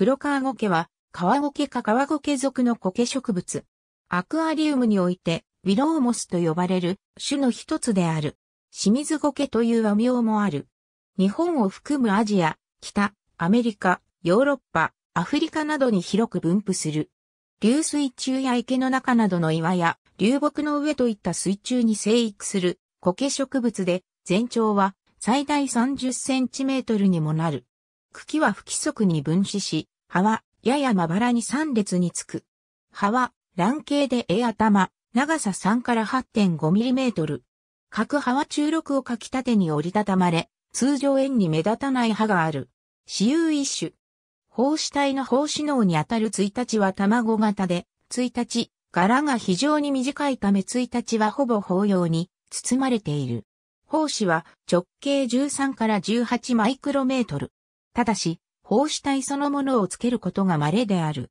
黒川苔は、川苔か川苔属の苔植物。アクアリウムにおいて、ウィローモスと呼ばれる種の一つである。清水苔という和名もある。日本を含むアジア、北、アメリカ、ヨーロッパ、アフリカなどに広く分布する。流水中や池の中などの岩や流木の上といった水中に生育する苔植物で全長は最大30センチメートルにもなる。茎は不規則に分子し、葉はややまばらに3列につく。葉は卵形で絵頭、長さ3から8 5トル。各葉は中六をかきたてに折りたたまれ、通常円に目立たない葉がある。私有一種。胞子体の胞子脳にあたる1日は卵型で、1日、柄が非常に短いため1日はほぼ包葉に包まれている。胞子は直径13から18マイクロメートル。ただし、胞子体そのものをつけることが稀である。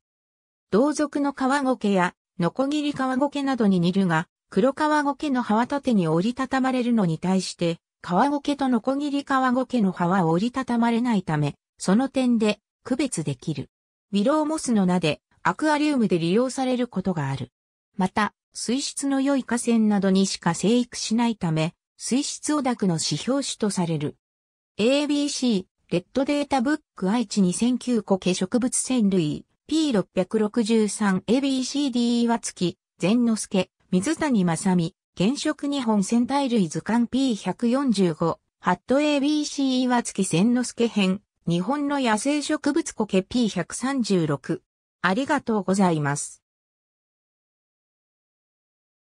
同族の川けや、ノコギリ川けなどに似るが、黒川けの葉は縦に折りたたまれるのに対して、川けとノコギリ川けの葉は折りたたまれないため、その点で区別できる。ウィローモスの名でアクアリウムで利用されることがある。また、水質の良い河川などにしか生育しないため、水質汚濁の指標種とされる。ABC、レッドデータブック愛知2009個系植物線類 P663ABCD 岩月善之助水谷正美原色日本仙隊類図鑑 P145 ハット ABC 岩月善之助編日本の野生植物コケ P136 ありがとうございます。